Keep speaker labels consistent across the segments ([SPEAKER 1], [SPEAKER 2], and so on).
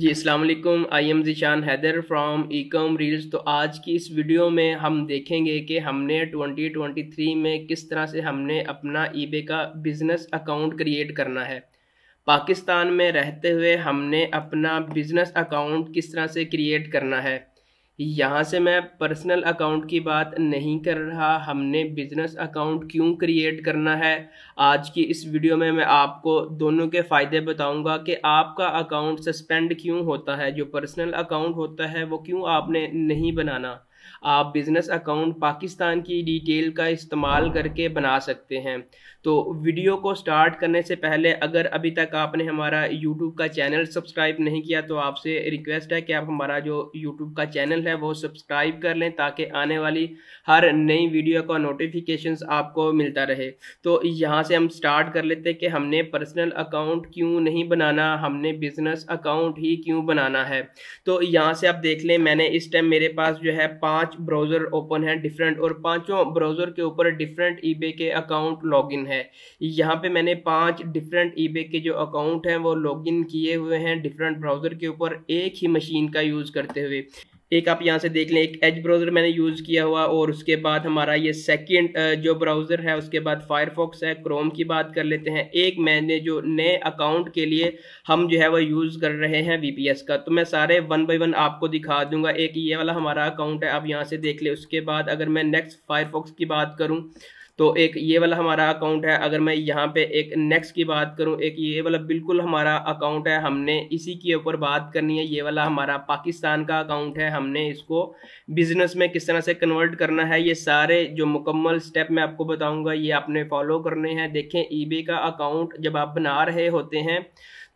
[SPEAKER 1] जी अस्सलाम I am Zeeshan Haider from e com reels तो आज की इस वीडियो में हम देखेंगे कि हमने 2023 में किस तरह से हमने अपना ईबे का बिज़नेस अकाउंट क्रिएट करना है पाकिस्तान में रहते हुए हमने अपना बिज़नेस अकाउंट किस तरह से क्रिएट करना है यहाँ से मैं पर्सनल अकाउंट की बात नहीं कर रहा हमने बिजनेस अकाउंट क्यों क्रिएट करना है आज की इस वीडियो में मैं आपको दोनों के फ़ायदे बताऊंगा कि आपका अकाउंट सस्पेंड क्यों होता है जो पर्सनल अकाउंट होता है वो क्यों आपने नहीं बनाना आप बिज़नेस अकाउंट पाकिस्तान की डिटेल का इस्तेमाल करके बना सकते हैं तो वीडियो को स्टार्ट करने से पहले अगर अभी तक आपने हमारा यूट्यूब का चैनल सब्सक्राइब नहीं किया तो आपसे रिक्वेस्ट है कि आप हमारा जो यूट्यूब का चैनल है वो सब्सक्राइब कर लें ताकि आने वाली हर नई वीडियो का नोटिफिकेशन आपको मिलता रहे तो यहाँ से हम स्टार्ट कर लेते कि हमने पर्सनल अकाउंट क्यों नहीं बनाना हमने बिजनेस अकाउंट ही क्यों बनाना है तो यहाँ से आप देख लें मैंने इस टाइम मेरे पास जो है पांच ब्राउज़र ओपन है डिफरेंट और पांचों ब्राउज़र के ऊपर डिफरेंट ईबे के अकाउंट लॉगिन है है यहाँ पे मैंने पांच डिफरेंट ई के जो अकाउंट हैं वो लॉगिन किए हुए हैं डिफरेंट ब्राउज़र के ऊपर एक ही मशीन का यूज़ करते हुए एक आप यहाँ से देख लें एक एज ब्राउज़र मैंने यूज़ किया हुआ और उसके बाद हमारा ये सेकंड जो ब्राउज़र है उसके बाद फायरफॉक्स है क्रोम की बात कर लेते हैं एक मैंने जो नए अकाउंट के लिए हम जो है वो यूज़ कर रहे हैं वीपीएस का तो मैं सारे वन बाय वन आपको दिखा दूंगा एक ये वाला हमारा अकाउंट है आप यहाँ से देख लें उसके बाद अगर मैं नेक्स्ट फायरफॉक्स की बात करूँ तो एक ये वाला हमारा अकाउंट है अगर मैं यहाँ पे एक नेक्स्ट की बात करूँ एक ये वाला बिल्कुल हमारा अकाउंट है हमने इसी के ऊपर बात करनी है ये वाला हमारा पाकिस्तान का अकाउंट है हमने इसको बिजनेस में किस तरह से कन्वर्ट करना है ये सारे जो मुकम्मल स्टेप मैं आपको बताऊँगा ये आपने फॉलो करने हैं देखें ई का अकाउंट जब आप बना रहे होते हैं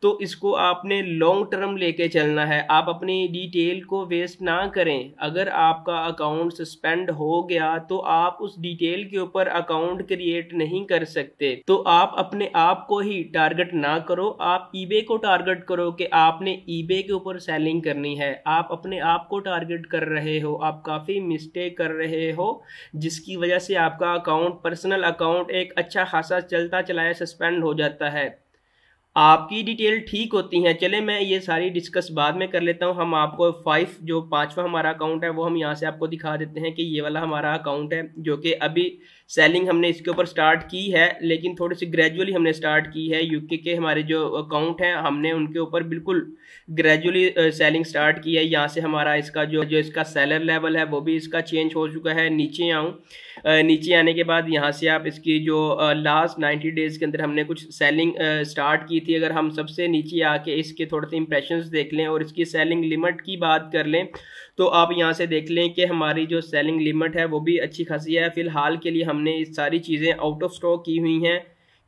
[SPEAKER 1] तो इसको आपने लॉन्ग टर्म लेके चलना है आप अपनी डिटेल को वेस्ट ना करें अगर आपका अकाउंट सस्पेंड हो गया तो आप उस डिटेल के ऊपर अकाउंट क्रिएट नहीं कर सकते तो आप अपने आप को ही टारगेट ना करो आप ईबे को टारगेट करो कि आपने ईबे के ऊपर सेलिंग करनी है आप अपने आप को टारगेट कर रहे हो आप काफ़ी मिस्टेक कर रहे हो जिसकी वजह से आपका अकाउंट पर्सनल अकाउंट एक अच्छा खासा चलता चलाया सस्पेंड हो जाता है आपकी डिटेल ठीक होती हैं चले मैं ये सारी डिस्कस बाद में कर लेता हूँ हम आपको फाइव जो पाँचवा हमारा अकाउंट है वो हम यहाँ से आपको दिखा देते हैं कि ये वाला हमारा अकाउंट है जो कि अभी सेलिंग हमने इसके ऊपर स्टार्ट की है लेकिन थोड़ी सी ग्रेजुअली हमने स्टार्ट की है यूके के हमारे जो अकाउंट हैं हमने उनके ऊपर बिल्कुल ग्रेजुअली सेलिंग स्टार्ट की है यहाँ से हमारा इसका जो जो इसका सेलर लेवल है वो भी इसका चेंज हो चुका है नीचे आऊँ नीचे आने के बाद यहाँ से आप इसकी जो लास्ट नाइन्टी डेज़ के अंदर हमने कुछ सेलिंग स्टार्ट की थी अगर हम सबसे नीचे आके इसके थोड़े से इंप्रेशन देख लें और इसकी सेलिंग लिमिट की बात कर लें तो आप यहाँ से देख लें कि हमारी जो सेलिंग लिमिट है वो भी अच्छी खासी है फ़िलहाल के लिए हमने सारी चीज़ें आउट ऑफ स्टॉक की हुई हैं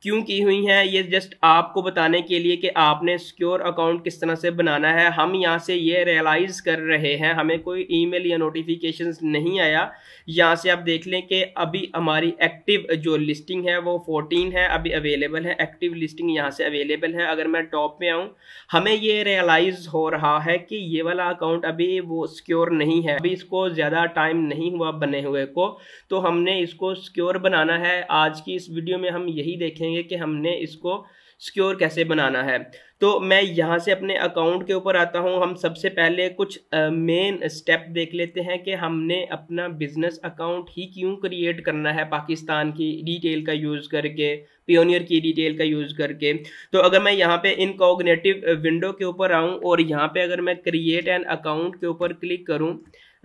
[SPEAKER 1] क्यों की हुई हैं ये जस्ट आपको बताने के लिए कि आपने सिक्योर अकाउंट किस तरह से बनाना है हम यहाँ से ये रियलाइज़ कर रहे हैं हमें कोई ईमेल या नोटिफिकेशन नहीं आया यहाँ से आप देख लें कि अभी हमारी एक्टिव जो लिस्टिंग है वो 14 है अभी अवेलेबल है एक्टिव लिस्टिंग यहाँ से अवेलेबल है अगर मैं टॉप में आऊँ हमें ये रियलाइज़ हो रहा है कि ये वाला अकाउंट अभी वो सिक्योर नहीं है अभी इसको ज़्यादा टाइम नहीं हुआ बने हुए को तो हमने इसको सिक्योर बनाना है आज की इस वीडियो में हम यही देखें देखेंगे कि हमने इसको सिक्योर कैसे बनाना है तो मैं यहाँ से अपने अकाउंट के ऊपर आता हूँ हम सबसे पहले कुछ मेन uh, स्टेप देख लेते हैं कि हमने अपना बिजनेस अकाउंट ही क्यों क्रिएट करना है पाकिस्तान की डिटेल का यूज़ करके पियोनियर की डिटेल का यूज़ करके तो अगर मैं यहाँ पे इनकॉग्नेटिव विंडो के ऊपर आऊँ और यहाँ पे अगर मैं क्रिएट एन अकाउंट के ऊपर क्लिक करूँ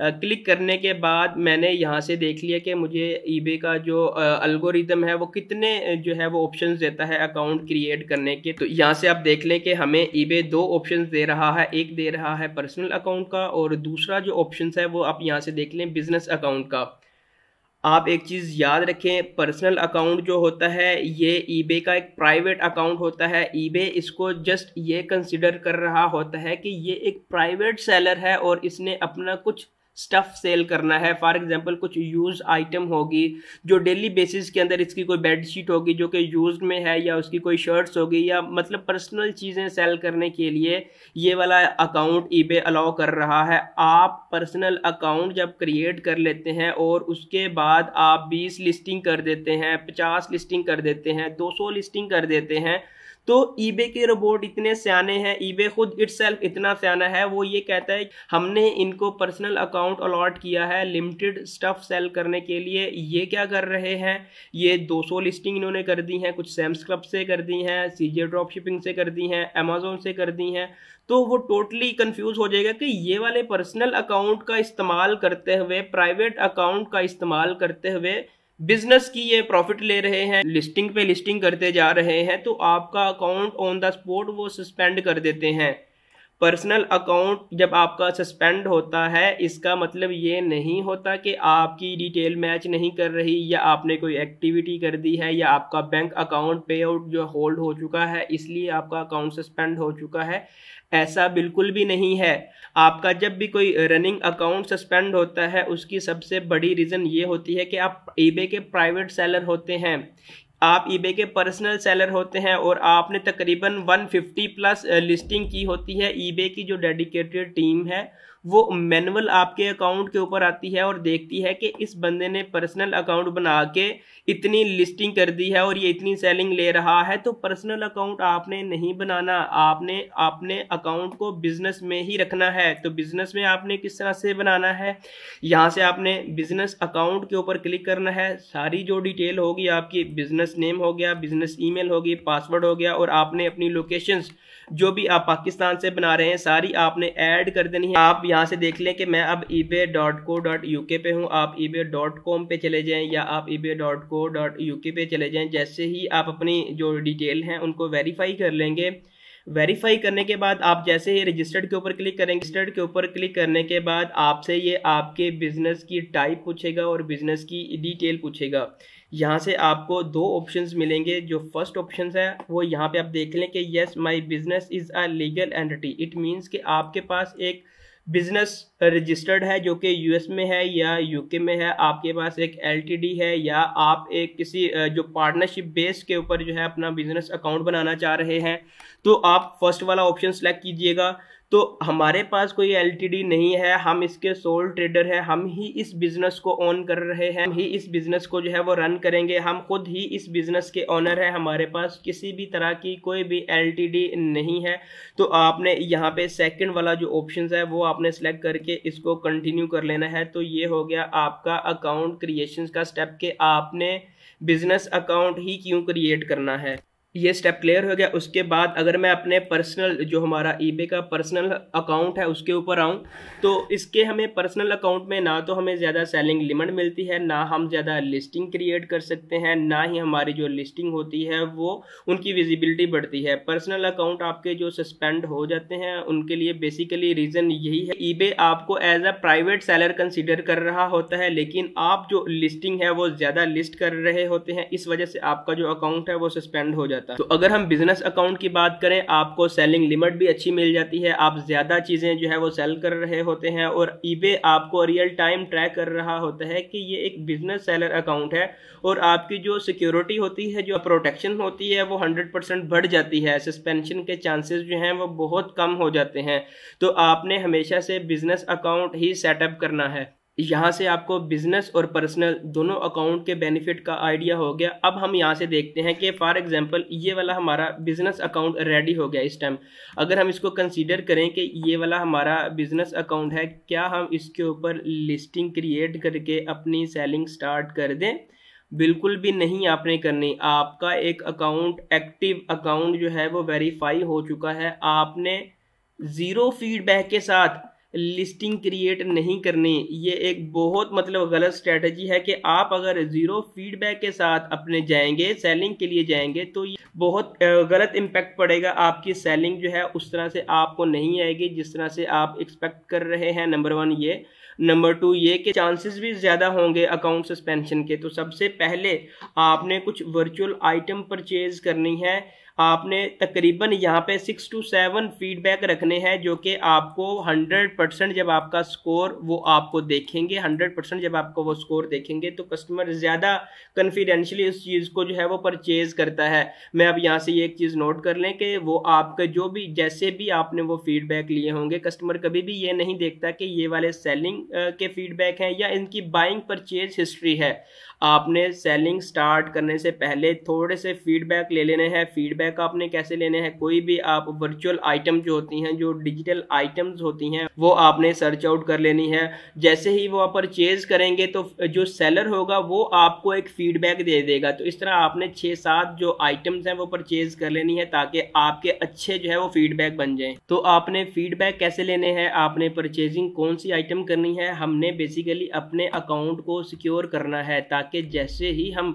[SPEAKER 1] क्लिक करने के बाद मैंने यहाँ से देख लिया कि मुझे ईबे का जो अल्गोरिदम है वो कितने जो है वो ऑप्शंस देता है अकाउंट क्रिएट करने के तो यहाँ से आप देख लें कि हमें ईबे दो ऑप्शंस दे रहा है एक दे रहा है पर्सनल अकाउंट का और दूसरा जो ऑप्शन है वो आप यहाँ से देख लें बिजनेस अकाउंट का आप एक चीज़ याद रखें पर्सनल अकाउंट जो होता है ये ईबे का एक प्राइवेट अकाउंट होता है ईबे इसको जस्ट ये कंसिडर कर रहा होता है कि ये एक प्राइवेट सेलर है और इसने अपना कुछ स्टफ़ सेल करना है फॉर एग्जांपल कुछ यूज़ आइटम होगी जो डेली बेसिस के अंदर इसकी कोई बेडशीट होगी जो कि यूज में है या उसकी कोई शर्ट्स होगी या मतलब पर्सनल चीज़ें सेल करने के लिए ये वाला अकाउंट ईबे अलाउ कर रहा है आप पर्सनल अकाउंट जब क्रिएट कर लेते हैं और उसके बाद आप बीस लिस्टिंग कर देते हैं पचास लिस्टिंग कर देते हैं दो सौ लिस्टिंग कर देते हैं तो ईबे के रोबोट इतने सियाने हैं ईबे खुद इट इतना सियाना है वो ये कहता है हमने इनको पर्सनल अकाउंट अलॉट किया है लिमिटेड स्टफ सेल करने के लिए ये क्या कर रहे हैं ये 200 लिस्टिंग इन्होंने कर दी हैं कुछ सैम्स क्लब से कर दी हैं सी जे ड्रॉप शिपिंग से कर दी हैं अमेजोन से कर दी हैं तो वो टोटली कन्फ्यूज हो जाएगा कि ये वाले पर्सनल अकाउंट का इस्तेमाल करते हुए प्राइवेट अकाउंट का इस्तेमाल करते हुए बिजनेस की ये प्रॉफिट ले रहे हैं लिस्टिंग पे लिस्टिंग करते जा रहे हैं तो आपका अकाउंट ऑन द स्पॉट वो सस्पेंड कर देते हैं पर्सनल अकाउंट जब आपका सस्पेंड होता है इसका मतलब ये नहीं होता कि आपकी डिटेल मैच नहीं कर रही या आपने कोई एक्टिविटी कर दी है या आपका बैंक अकाउंट पे आउट जो होल्ड हो चुका है इसलिए आपका अकाउंट सस्पेंड हो चुका है ऐसा बिल्कुल भी नहीं है आपका जब भी कोई रनिंग अकाउंट सस्पेंड होता है उसकी सबसे बड़ी रीज़न ये होती है कि आप ईबे के प्राइवेट सेलर होते हैं आप ईबे के पर्सनल सेलर होते हैं और आपने तकरीबन 150 प्लस लिस्टिंग की होती है ईबे की जो डेडिकेटेड टीम है वो मैनुअल आपके अकाउंट के ऊपर आती है और देखती है कि इस बंदे ने पर्सनल अकाउंट बना के इतनी लिस्टिंग कर दी है और ये इतनी सेलिंग ले रहा है तो पर्सनल अकाउंट आपने नहीं बनाना आपने आपने अकाउंट को बिजनेस में ही रखना है तो बिजनेस में आपने किस तरह से बनाना है यहाँ से आपने बिजनेस अकाउंट के ऊपर क्लिक करना है सारी जो डिटेल होगी आपकी बिजनेस नेम हो गया बिजनेस ई होगी पासवर्ड हो गया और आपने अपनी लोकेशन जो भी आप पाकिस्तान से बना रहे हैं सारी आपने ऐड कर देनी है आप यहाँ से देख लें कि मैं अब ई पे पे हूँ आप ई पे चले जाएँ या आप ई को डॉट यू के पे चले जाएं जैसे ही आप अपनी जो डिटेल हैं उनको वेरीफाई कर लेंगे वेरीफाई करने के बाद आप जैसे ही रजिस्टर्ड के ऊपर क्लिक करेंगे रजिस्टर्ड के ऊपर क्लिक करने के बाद आपसे ये आपके बिजनेस की टाइप पूछेगा और बिजनेस की डिटेल पूछेगा यहाँ से आपको दो ऑप्शंस मिलेंगे जो फर्स्ट ऑप्शन है वो यहाँ पे आप देख लें कि yes my business is a legal entity it means कि आपके पास एक बिजनेस रजिस्टर्ड है जो कि यूएस में है या यूके में है आपके पास एक एलटीडी है या आप एक किसी जो पार्टनरशिप बेस के ऊपर जो है अपना बिजनेस अकाउंट बनाना चाह रहे हैं तो आप फर्स्ट वाला ऑप्शन सेलेक्ट कीजिएगा तो हमारे पास कोई एल नहीं है हम इसके सोल ट्रेडर हैं हम ही इस बिज़नेस को ऑन कर रहे हैं हम ही इस बिज़नेस को जो है वो रन करेंगे हम खुद ही इस बिज़नेस के ऑनर हैं हमारे पास किसी भी तरह की कोई भी एल नहीं है तो आपने यहाँ पे सेकंड वाला जो ऑप्शन है वो आपने सेलेक्ट करके इसको कंटिन्यू कर लेना है तो ये हो गया आपका अकाउंट क्रिएशन का स्टेप के आपने बिज़नेस अकाउंट ही क्यों क्रिएट करना है ये स्टेप क्लियर हो गया उसके बाद अगर मैं अपने पर्सनल जो हमारा ईबे का पर्सनल अकाउंट है उसके ऊपर आऊँ तो इसके हमें पर्सनल अकाउंट में ना तो हमें ज़्यादा सेलिंग लिमिट मिलती है ना हम ज़्यादा लिस्टिंग क्रिएट कर सकते हैं ना ही हमारी जो लिस्टिंग होती है वो उनकी विजिबिलिटी बढ़ती है पर्सनल अकाउंट आपके जो सस्पेंड हो जाते हैं उनके लिए बेसिकली रीज़न यही है ई आपको as a private seller consider कर रहा होता है लेकिन आप जो लिस्टिंग है वो ज़्यादा लिस्ट कर रहे होते हैं इस वजह से आपका जो अकाउंट है वो सस्पेंड हो जाता है जाता है तो अगर हम बिजनेस अकाउंट की बात करें आपको सेलिंग लिमिट भी अच्छी मिल जाती है आप ज़्यादा चीज़ें जो है वो सेल कर रहे होते हैं और ईबे आपको रियल टाइम ट्रैक कर रहा होता है कि ये एक बिजनेस सेलर अकाउंट है और आपकी जो सिक्योरिटी होती है जो प्रोटेक्शन होती है वो हंड्रेड परसेंट बढ़ जाती है सस्पेंशन के चांसेस जो है वो बहुत कम हो जाते हैं तो आपने हमेशा से बिजनेस अकाउंट ही सेटअप करना है यहाँ से आपको बिजनेस और पर्सनल दोनों अकाउंट के बेनिफिट का आइडिया हो गया अब हम यहाँ से देखते हैं कि फॉर एग्जांपल ये वाला हमारा बिजनेस अकाउंट रेडी हो गया इस टाइम अगर हम इसको कंसीडर करें कि ये वाला हमारा बिजनेस अकाउंट है क्या हम इसके ऊपर लिस्टिंग क्रिएट करके अपनी सेलिंग स्टार्ट कर दें बिल्कुल भी नहीं आपने करनी आपका एक अकाउंट एक्टिव अकाउंट जो है वो वेरीफाई हो चुका है आपने ज़ीरो फीडबैक के साथ लिस्टिंग क्रिएट नहीं करनी ये एक बहुत मतलब गलत स्ट्रेटजी है कि आप अगर ज़ीरो फीडबैक के साथ अपने जाएंगे सेलिंग के लिए जाएंगे तो ये बहुत गलत इम्पैक्ट पड़ेगा आपकी सेलिंग जो है उस तरह से आपको नहीं आएगी जिस तरह से आप एक्सपेक्ट कर रहे हैं नंबर वन ये नंबर टू ये कि चांसेस भी ज़्यादा होंगे अकाउंट सस्पेंशन के तो सबसे पहले आपने कुछ वर्चुअल आइटम परचेज करनी है आपने तकरीबन यहाँ पे सिक्स टू सेवन फीडबैक रखने हैं जो कि आपको हंड्रेड परसेंट जब आपका स्कोर वो आपको देखेंगे हंड्रेड परसेंट जब आपको वो स्कोर देखेंगे तो कस्टमर ज़्यादा कन्फिडेंशली उस चीज़ को जो है वो परचेज़ करता है मैं अब यहाँ से ये एक चीज़ नोट कर लें कि वो आपका जो भी जैसे भी आपने वो फीडबैक लिए होंगे कस्टमर कभी भी ये नहीं देखता कि ये वाले सेलिंग के फीडबैक हैं या इनकी बाइंग परचेज हिस्ट्री है आपने सेलिंग स्टार्ट करने से पहले थोड़े से फीडबैक ले लेने हैं फीडबैक फीडबैक आपने कैसे लेने हैं कोई भी आप वर्चुअल आइटम जो होती हैं जो डिजिटल आइटम्स होती हैं वो आपने सर्च आउट कर लेनी है जैसे ही वो आप परचेज़ करेंगे तो जो सेलर होगा वो आपको एक फीडबैक दे देगा तो इस तरह आपने छः सात जो आइटम्स हैं वो परचेज़ कर लेनी है ताकि आपके अच्छे जो है वो फीडबैक बन जाए तो आपने फीडबैक कैसे लेने हैं आपने परचेजिंग कौन सी आइटम करनी है हमने बेसिकली अपने अकाउंट को सिक्योर करना है ताकि जैसे ही हम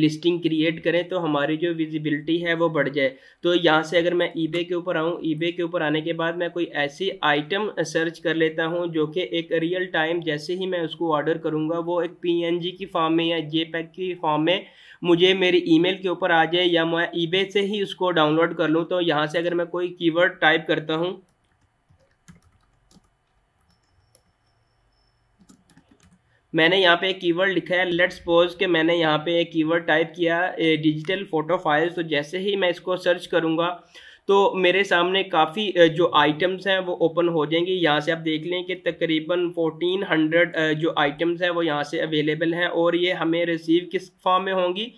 [SPEAKER 1] लिस्टिंग क्रिएट करें तो हमारी जो विजिबिलिटी है वो बढ़ बढ़ जाए तो यहाँ से अगर मैं ईबे के ऊपर आऊँ ईबे के ऊपर आने के बाद मैं कोई ऐसी आइटम सर्च कर लेता हूँ जो कि एक रियल टाइम जैसे ही मैं उसको ऑर्डर करूँगा वो एक जी की फॉर्म में या पैक की फॉर्म में मुझे मेरी मेल के ऊपर आ जाए या मैं ईबे से ही उसको डाउनलोड कर लूँ तो यहाँ से अगर मैं कोई कीवर्ड टाइप करता हूँ मैंने यहाँ पे एक कीवर्ड लिखा है लेट्स सपोज के मैंने यहाँ पे एक कीवर्ड टाइप किया डिजिटल फ़ोटो फाइल तो जैसे ही मैं इसको सर्च करूँगा तो मेरे सामने काफ़ी जो आइटम्स हैं वो ओपन हो जाएंगी यहाँ से आप देख लें कि तकरीबन 1400 जो आइटम्स हैं वो यहाँ से अवेलेबल हैं और ये हमें रिसीव किस फॉर्म में होंगी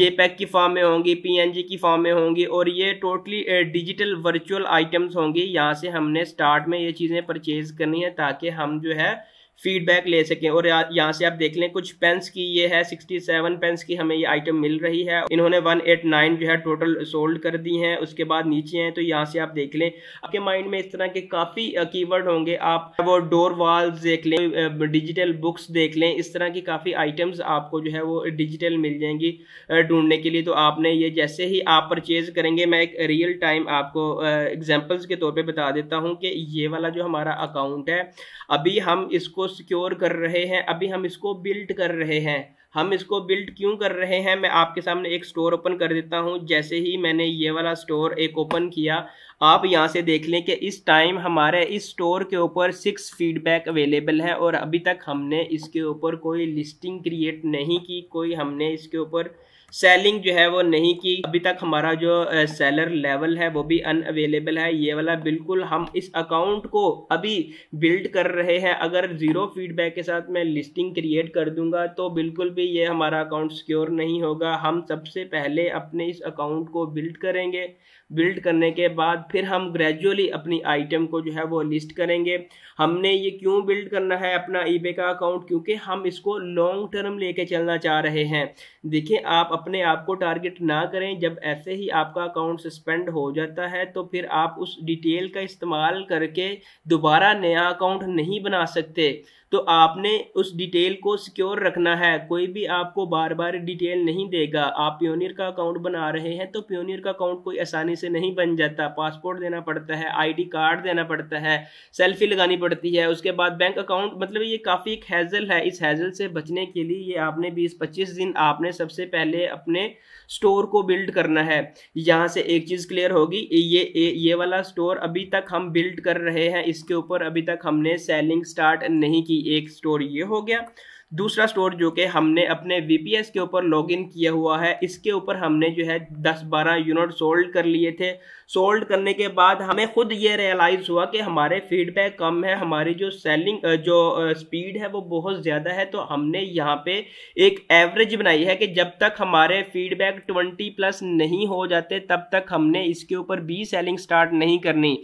[SPEAKER 1] जे की फॉर्म में होंगी पी की फॉर्म में होंगी और ये टोटली डिजिटल वर्चुअल आइटम्स होंगी यहाँ से हमने स्टार्ट में ये चीज़ें परचेज़ करनी है ताकि हम जो है फीडबैक ले सकें और यहाँ से आप देख लें कुछ पेंस की ये है 67 पेंस की हमें ये आइटम मिल रही है इन्होंने 189 जो है टोटल सोल्ड कर दी हैं उसके बाद नीचे हैं तो यहाँ से आप देख लें आपके माइंड में इस तरह के काफ़ी कीवर्ड होंगे आप वो डोर वॉल्स देख लें डिजिटल बुक्स देख लें इस तरह की काफ़ी आइटम्स आपको जो है वो डिजिटल मिल जाएंगी ढूंढने के लिए तो आपने ये जैसे ही आप परचेज़ करेंगे मैं एक रियल टाइम आपको एग्जाम्पल्स के तौर पर बता देता हूँ कि ये वाला जो हमारा अकाउंट है अभी हम इसको सिक्योर कर रहे हैं अभी हम इसको बिल्ड कर रहे हैं हम इसको बिल्ड क्यों कर रहे हैं मैं आपके सामने एक स्टोर ओपन कर देता हूं जैसे ही मैंने ये वाला स्टोर एक ओपन किया आप यहां से देख लें कि इस टाइम हमारे इस स्टोर के ऊपर सिक्स फीडबैक अवेलेबल हैं और अभी तक हमने इसके ऊपर कोई लिस्टिंग क्रिएट नहीं की कोई हमने इसके ऊपर सेलिंग जो है वो नहीं की अभी तक हमारा जो सेलर लेवल है वो भी अन अवेलेबल है ये वाला बिल्कुल हम इस अकाउंट को अभी बिल्ड कर रहे हैं अगर ज़ीरो फीडबैक के साथ मैं लिस्टिंग क्रिएट कर दूंगा तो बिल्कुल भी ये हमारा अकाउंट सिक्योर नहीं होगा हम सबसे पहले अपने इस अकाउंट को बिल्ड करेंगे बिल्ड करने के बाद फिर हम ग्रेजुअली अपनी आइटम को जो है वो लिस्ट करेंगे हमने ये क्यों बिल्ड करना है अपना ईबे का अकाउंट क्योंकि हम इसको लॉन्ग टर्म लेके चलना चाह रहे हैं देखिए आप अपने आप को टारगेट ना करें जब ऐसे ही आपका अकाउंट सस्पेंड हो जाता है तो फिर आप उस डिटेल का इस्तेमाल करके दोबारा नया अकाउंट नहीं बना सकते तो आपने उस डिटेल को सिक्योर रखना है कोई भी आपको बार बार डिटेल नहीं देगा आप प्योनियर का अकाउंट बना रहे हैं तो प्योनियर का अकाउंट कोई आसानी से नहीं बन जाता पासपोर्ट देना पड़ता है आईडी कार्ड देना पड़ता है सेल्फी लगानी पड़ती है उसके बाद बैंक अकाउंट मतलब ये काफ़ी एक हैजल है इस हैजल से बचने के लिए ये आपने बीस पच्चीस दिन आपने सबसे पहले अपने स्टोर को बिल्ड करना है यहाँ से एक चीज़ क्लियर होगी ये ये वाला स्टोर अभी तक हम बिल्ड कर रहे हैं इसके ऊपर अभी तक हमने सेलिंग स्टार्ट नहीं की एक स्टोर ये हो गया दूसरा स्टोर जो कि हमने अपने वी के ऊपर लॉगिन किया हुआ है इसके ऊपर हमने जो है 10-12 यूनिट सोल्ड कर लिए थे सोल्ड करने के बाद हमें खुद ये रियलाइज़ हुआ कि हमारे फीडबैक कम है हमारी जो सेलिंग जो स्पीड है वो बहुत ज़्यादा है तो हमने यहाँ पे एक एवरेज बनाई है कि जब तक हमारे फीडबैक ट्वेंटी प्लस नहीं हो जाते तब तक हमने इसके ऊपर भी सेलिंग स्टार्ट नहीं करनी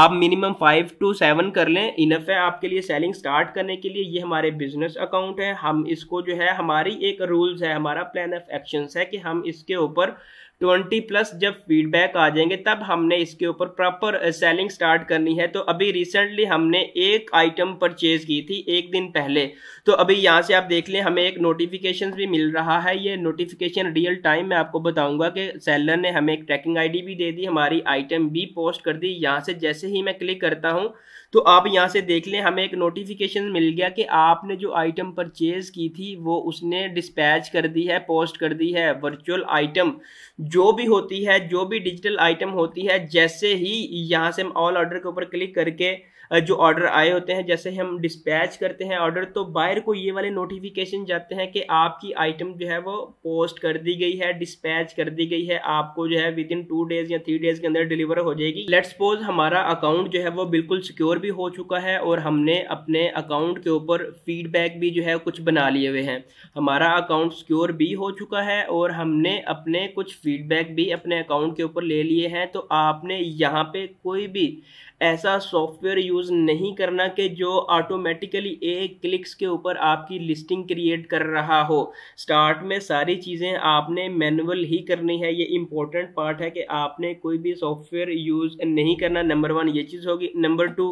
[SPEAKER 1] आप मिनिमम फाइव टू सेवन कर लें इनफ है आपके लिए सेलिंग स्टार्ट करने के लिए ये हमारे बिजनेस अकाउंट है है हम इसको जो है हमारी एक रूल्स है हमारा प्लान ऑफ एक्शंस है कि हम इसके ऊपर 20 प्लस जब फीडबैक आ जाएंगे तब हमने इसके ऊपर प्रॉपर सेलिंग स्टार्ट करनी है तो अभी रिसेंटली हमने एक आइटम परचेज की थी एक दिन पहले तो अभी यहाँ से आप देख लें हमें एक नोटिफिकेशन भी मिल रहा है ये नोटिफिकेशन रियल टाइम मैं आपको बताऊंगा कि सेलर ने हमें एक ट्रैकिंग आईडी भी दे दी हमारी आइटम भी पोस्ट कर दी यहाँ से जैसे ही मैं क्लिक करता हूँ तो आप यहाँ से देख लें हमें एक नोटिफिकेशन मिल गया कि आपने जो आइटम परचेज की थी वो उसने डिस्पैच कर दी है पोस्ट कर दी है वर्चुअल आइटम जो भी होती है जो भी डिजिटल आइटम होती है जैसे ही यहाँ से हम ऑल ऑर्डर के ऊपर क्लिक करके जो ऑर्डर आए होते हैं जैसे हम डिस्पैच करते हैं ऑर्डर तो बायर को ये वाले नोटिफिकेशन जाते हैं कि आपकी आइटम जो है वो पोस्ट कर दी गई है डिस्पैच कर दी गई है आपको जो है विद इन टू डेज या थ्री डेज के अंदर डिलीवर हो जाएगी लेट सपोज हमारा अकाउंट जो है वो बिल्कुल सिक्योर भी हो चुका है और हमने अपने अकाउंट के ऊपर फीडबैक भी जो है कुछ बना लिए हुए हैं हमारा अकाउंट सिक्योर भी हो चुका है और हमने अपने कुछ फीडबैक भी अपने अकाउंट के ऊपर ले लिए हैं तो आपने यहाँ पे कोई भी ऐसा सॉफ्टवेयर यूज़ यूज़ नहीं करना कि जो ऑटोमेटिकली एक क्लिक्स के ऊपर आपकी लिस्टिंग क्रिएट कर रहा हो स्टार्ट में सारी चीज़ें आपने मैनुअल ही करनी है ये इंपॉर्टेंट पार्ट है कि आपने कोई भी सॉफ्टवेयर यूज़ नहीं करना नंबर वन ये चीज़ होगी नंबर टू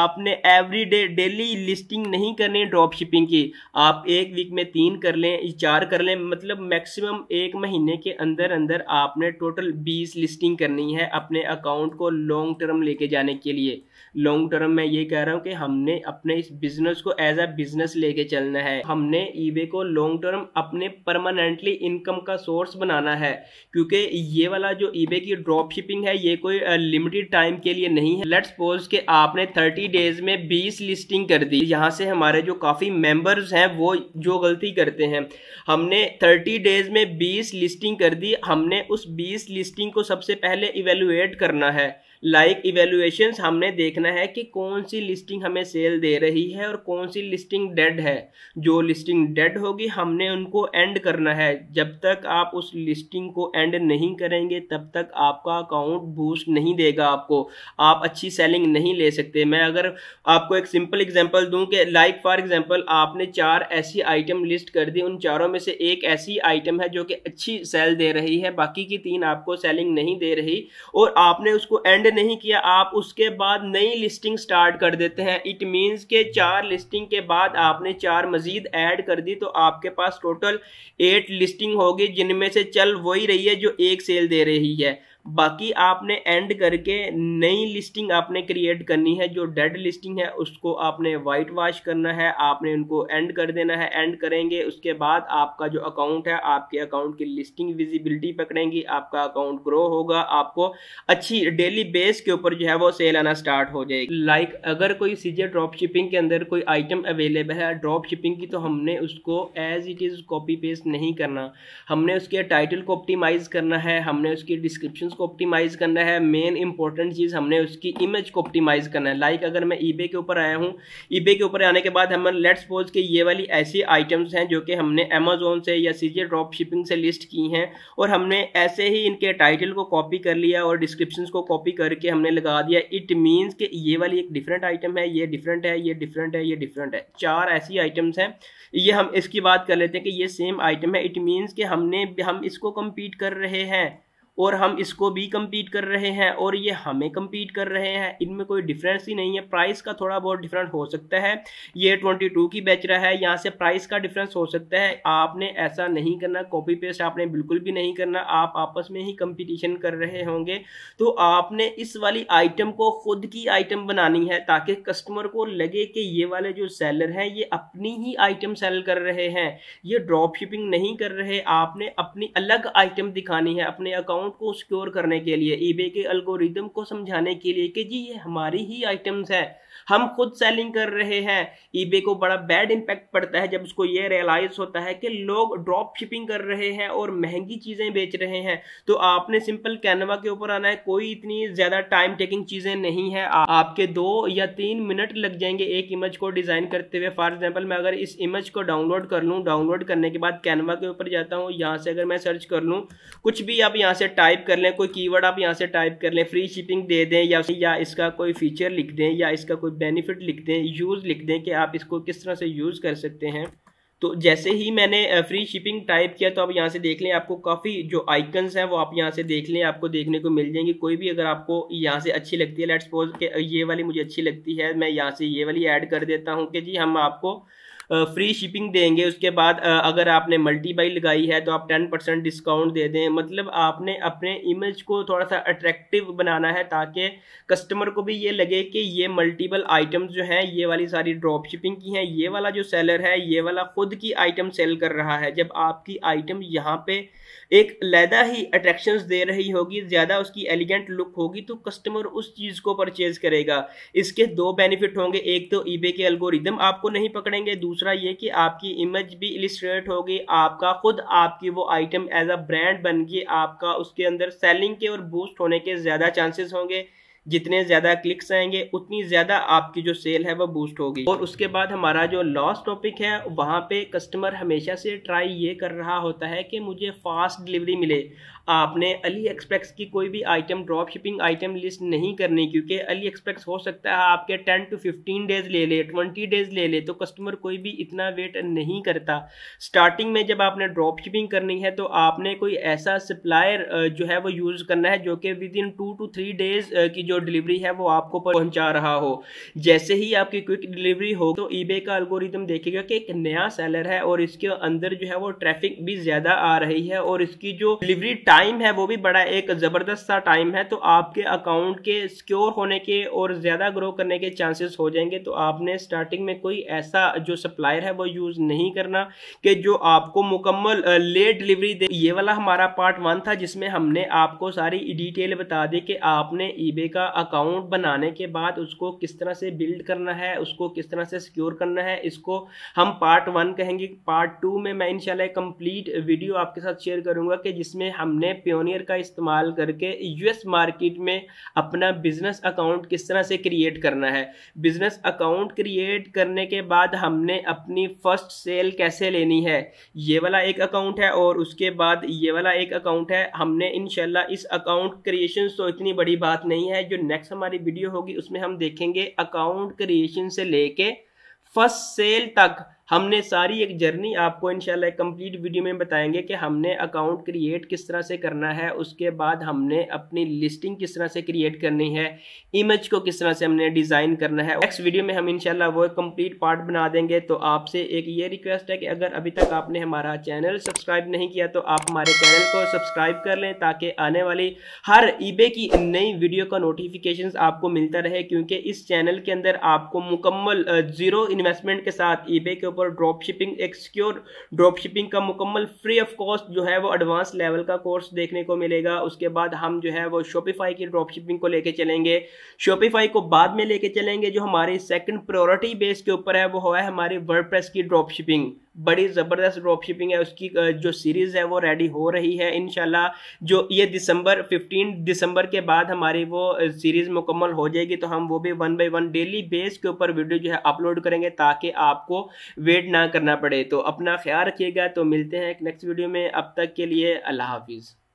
[SPEAKER 1] आपने एवरी डे डेली लिस्टिंग नहीं करनी ड्रॉप शिपिंग की आप एक वीक में तीन कर लें चार कर लें मतलब मैक्सिमम एक महीने के अंदर अंदर आपने टोटल बीस लिस्टिंग करनी है अपने अकाउंट को लॉन्ग टर्म लेके जाने के लिए लॉन्ग टर्म क्रम मतलब मैं ये कह रहा हूँ कि हमने अपने इस बिजनेस को एज अ बिजनेस लेके चलना है हमने ईबे को लॉन्ग टर्म अपने परमानेंटली इनकम का सोर्स बनाना है क्योंकि ये वाला जो ईबे की ड्रॉप शिपिंग है ये कोई लिमिटेड टाइम के लिए नहीं है लेट्स सपोज के आपने थर्टी डेज में बीस लिस्टिंग कर दी यहाँ से हमारे जो काफ़ी मेम्बर्स हैं वो जो गलती करते हैं हमने थर्टी डेज में बीस लिस्टिंग कर दी हमने उस बीस लिस्टिंग को सबसे पहले इवेलुएट करना है लाइक like इवेल्यूएशन हमने देखना है कि कौन सी लिस्टिंग हमें सेल दे रही है और कौन सी लिस्टिंग डेड है जो लिस्टिंग डेड होगी हमने उनको एंड करना है जब तक आप उस लिस्टिंग को एंड नहीं करेंगे तब तक आपका अकाउंट बूस्ट नहीं देगा आपको आप अच्छी सेलिंग नहीं ले सकते मैं अगर आपको एक सिंपल एग्जाम्पल दूँ कि लाइक फॉर एग्जाम्पल आपने चार ऐसी आइटम लिस्ट कर दी उन चारों में से एक ऐसी आइटम है जो कि अच्छी सेल दे रही है बाकी की तीन आपको सेलिंग नहीं दे रही और आपने उसको एंड एक्सटेंड नहीं किया आप उसके बाद नई लिस्टिंग स्टार्ट कर देते हैं इट मींस के चार लिस्टिंग के बाद आपने चार मजीद ऐड कर दी तो आपके पास टोटल एट लिस्टिंग होगी जिनमें से चल वही रही है जो एक सेल दे रही है बाकी आपने एंड करके नई लिस्टिंग आपने क्रिएट करनी है जो डेड लिस्टिंग है उसको आपने वाइट वॉश करना है आपने उनको एंड कर देना है एंड करेंगे उसके बाद आपका जो अकाउंट है आपके अकाउंट की लिस्टिंग विजिबिलिटी पकड़ेंगी आपका अकाउंट ग्रो होगा आपको अच्छी डेली बेस के ऊपर जो है वो सेल आना स्टार्ट हो जाएगी लाइक like, अगर कोई सीजे ड्रॉप शिपिंग के अंदर कोई आइटम अवेलेबल है ड्रॉप शिपिंग की तो हमने उसको as it is copy paste नहीं करना हमने उसके टाइटल को ऑप्टिमाइज़ करना है हमने उसकी डिस्क्रिप्शन को ऑप्टिमाइज़ करना है मेन इंपॉर्टेंट चीज़ हमने उसकी इमेज को ऑप्टिमाइज़ करना है लाइक like अगर मैं ईबे के ऊपर आया हूँ ईबे के ऊपर आने के बाद हम लेट्स सपोज के ये वाली ऐसी आइटम्स हैं जो कि हमने अमेजोन से या सीजे ड्रॉप शिपिंग से लिस्ट की हैं और हमने ऐसे ही इनके टाइटल को कॉपी कर लिया और डिस्क्रिप्शन को कॉपी करके हमने लगा दिया इट मीन्स कि ये वाली एक डिफरेंट आइटम है ये डिफरेंट है ये डिफरेंट है ये डिफरेंट है चार ऐसी आइटम्स हैं ये हम इसकी बात कर लेते हैं कि ये सेम आइटम है इट मीन्स कि हमने हम इसको कम्पीट कर रहे हैं और हम इसको भी कम्पीट कर रहे हैं और ये हमें कम्पीट कर रहे हैं इनमें कोई डिफरेंस ही नहीं है प्राइस का थोड़ा बहुत डिफरेंट हो सकता है ये ट्वेंटी टू की बेच रहा है यहाँ से प्राइस का डिफरेंस हो सकता है आपने ऐसा नहीं करना कॉपी पेस्ट आपने बिल्कुल भी नहीं करना आप आपस में ही कंपटीशन कर रहे होंगे तो आपने इस वाली आइटम को खुद की आइटम बनानी है ताकि कस्टमर को लगे कि ये वाले जो सेलर हैं ये अपनी ही आइटम सेल कर रहे हैं ये ड्रॉप शिपिंग नहीं कर रहे आपने अपनी अलग आइटम दिखानी है अपने अकाउंट अकाउंट को सिक्योर करने के लिए ई के अल्गोरिदम को समझाने के लिए कि जी ये हमारी ही आइटम्स है हम खुद सेलिंग कर रहे हैं ई को बड़ा बैड इम्पैक्ट पड़ता है जब उसको ये रियलाइज होता है कि लोग ड्रॉप शिपिंग कर रहे हैं और महंगी चीज़ें बेच रहे हैं तो आपने सिंपल कैनवा के ऊपर आना है कोई इतनी ज़्यादा टाइम टेकिंग चीज़ें नहीं है आपके दो या तीन मिनट लग जाएंगे एक इमेज को डिज़ाइन करते हुए फॉर एग्जाम्पल मैं अगर इस इमेज को डाउनलोड कर लूँ डाउनलोड करने के बाद कैनवा के ऊपर जाता हूँ यहाँ से अगर मैं सर्च कर लूँ कुछ भी आप यहाँ से टाइप कर लें कोई कीवर्ड आप यहाँ से टाइप कर लें फ्री शिपिंग दे दें या या इसका कोई फीचर लिख दें या इसका कोई बेनिफिट लिख दें यूज़ लिख दें कि आप इसको किस तरह से यूज़ कर सकते हैं तो जैसे ही मैंने फ्री शिपिंग टाइप किया तो आप यहाँ से देख लें आपको काफ़ी जो आइकन्स हैं वो आप यहाँ से देख लें आपको देखने को मिल जाएंगी कोई भी अगर आपको यहाँ से अच्छी लगती है लेट्स सपोज के ये वाली मुझे अच्छी लगती है मैं यहाँ से ये वाली ऐड कर देता हूँ कि जी हम आपको फ्री शिपिंग देंगे उसके बाद अगर आपने मल्टीबाई लगाई है तो आप टेन परसेंट डिस्काउंट दे दें मतलब आपने अपने इमेज को थोड़ा सा अट्रैक्टिव बनाना है ताकि कस्टमर को भी ये लगे कि ये मल्टीपल आइटम्स जो हैं ये वाली सारी ड्रॉप शिपिंग की हैं ये वाला जो सेलर है ये वाला खुद की आइटम सेल कर रहा है जब आपकी आइटम यहाँ पे एक लैदा ही अट्रैक्शंस दे रही होगी ज़्यादा उसकी एलिगेंट लुक होगी तो कस्टमर उस चीज़ को परचेज करेगा इसके दो बेनिफिट होंगे एक तो ईबे के एल्गोरिदम आपको नहीं पकड़ेंगे दूसरा ये कि आपकी इमेज भी इलिस्ट्रेट होगी आपका खुद आपकी वो आइटम एज अ ब्रांड बन गई आपका उसके अंदर सेलिंग के और बूस्ट होने के ज़्यादा चांसेस होंगे जितने ज़्यादा क्लिक्स आएंगे उतनी ज़्यादा आपकी जो सेल है वो बूस्ट होगी और उसके बाद हमारा जो लॉस टॉपिक है वहां पे कस्टमर हमेशा से ट्राई ये कर रहा होता है कि मुझे फास्ट डिलीवरी मिले आपने अली एक्सप्रेस की कोई भी item drop shipping item list नहीं करनी क्योंकि अली एक्सप्रेस हो सकता है आपके टेन टू फिफ्टीन डेज ले ले ट्वेंटी डेज ले ले तो कस्टमर कोई भी इतना वेट नहीं करता स्टार्टिंग में जब आपने ड्रॉप शिपिंग करनी है तो आपने कोई ऐसा सप्लायर जो है वो यूज़ करना है जो कि within two two three days की जो डिलीवरी है वो आपको पहुंचा रहा हो जैसे ही आपकी क्विक डिलीवरी हो तो ईबे का अल्गोरिदम देखेगा कि एक नया सेलर है और इसके अंदर जो है वो ट्रैफिक भी ज़्यादा आ रही है और इसकी जो डिलीवरी टाइम टाइम है वो भी बड़ा एक ज़बरदस्त सा टाइम है तो आपके अकाउंट के सिक्योर होने के और ज़्यादा ग्रो करने के चांसेस हो जाएंगे तो आपने स्टार्टिंग में कोई ऐसा जो सप्लायर है वो यूज़ नहीं करना कि जो आपको मुकम्मल लेट डिलीवरी दे ये वाला हमारा पार्ट वन था जिसमें हमने आपको सारी डिटेल बता दी कि आपने ईबे का अकाउंट बनाने के बाद उसको किस तरह से बिल्ड करना है उसको किस तरह से सिक्योर करना है इसको हम पार्ट वन कहेंगे पार्ट टू में मैं इनशाला कंप्लीट वीडियो आपके साथ शेयर करूंगा कि जिसमें हमने ने प्योनियर का इस्तेमाल करके यूएस मार्केट में अपना बिजनेस अकाउंट किस तरह से क्रिएट करना है बिजनेस अकाउंट क्रिएट करने के बाद हमने अपनी फर्स्ट सेल कैसे लेनी है ये वाला एक अकाउंट है और उसके बाद ये वाला एक अकाउंट है हमने इनशाला इस अकाउंट क्रिएशन तो इतनी बड़ी बात नहीं है जो नेक्स्ट हमारी वीडियो होगी उसमें हम देखेंगे अकाउंट क्रिएशन से लेके फर्स्ट सेल तक हमने सारी एक जर्नी आपको इंशाल्लाह कंप्लीट वीडियो में बताएंगे कि हमने अकाउंट क्रिएट किस तरह से करना है उसके बाद हमने अपनी लिस्टिंग किस तरह से क्रिएट करनी है इमेज को किस तरह से हमने डिज़ाइन करना है नेक्स्ट वीडियो में हम इनशाला वो कंप्लीट पार्ट बना देंगे तो आपसे एक ये रिक्वेस्ट है कि अगर अभी तक आपने हमारा चैनल सब्सक्राइब नहीं किया तो आप हमारे चैनल को सब्सक्राइब कर लें ताकि आने वाली हर ईबे की नई वीडियो का नोटिफिकेशन आपको मिलता रहे क्योंकि इस चैनल के अंदर आपको मुकम्मल ज़ीरो इन्वेस्टमेंट के साथ ईबे के ऊपर ड्रॉप शिपिंग एक सिक्योर ड्रॉप शिपिंग का मुकम्मल फ्री ऑफ कॉस्ट जो है वो एडवांस लेवल का कोर्स देखने को मिलेगा उसके बाद हम जो है वो शॉपिफाई की ड्रॉप शिपिंग को लेके चलेंगे शॉपिफाई को बाद में लेके चलेंगे जो हमारी सेकंड प्रायोरिटी बेस के ऊपर है वो है हमारी वर्ड की ड्रॉप शिपिंग बड़ी ज़बरदस्त ड्रॉप शिपिंग है उसकी जो सीरीज़ है वो रेडी हो रही है इन जो ये दिसंबर फिफ्टीन दिसंबर के बाद हमारी वो सीरीज़ मुकम्मल हो जाएगी तो हम वो भी one by one daily base के ऊपर वीडियो जो है अपलोड करेंगे ताकि आपको वेट ना करना पड़े तो अपना ख्याल रखिएगा तो मिलते हैं एक नेक्स्ट वीडियो में अब तक के लिए अल्लाह हाफिज़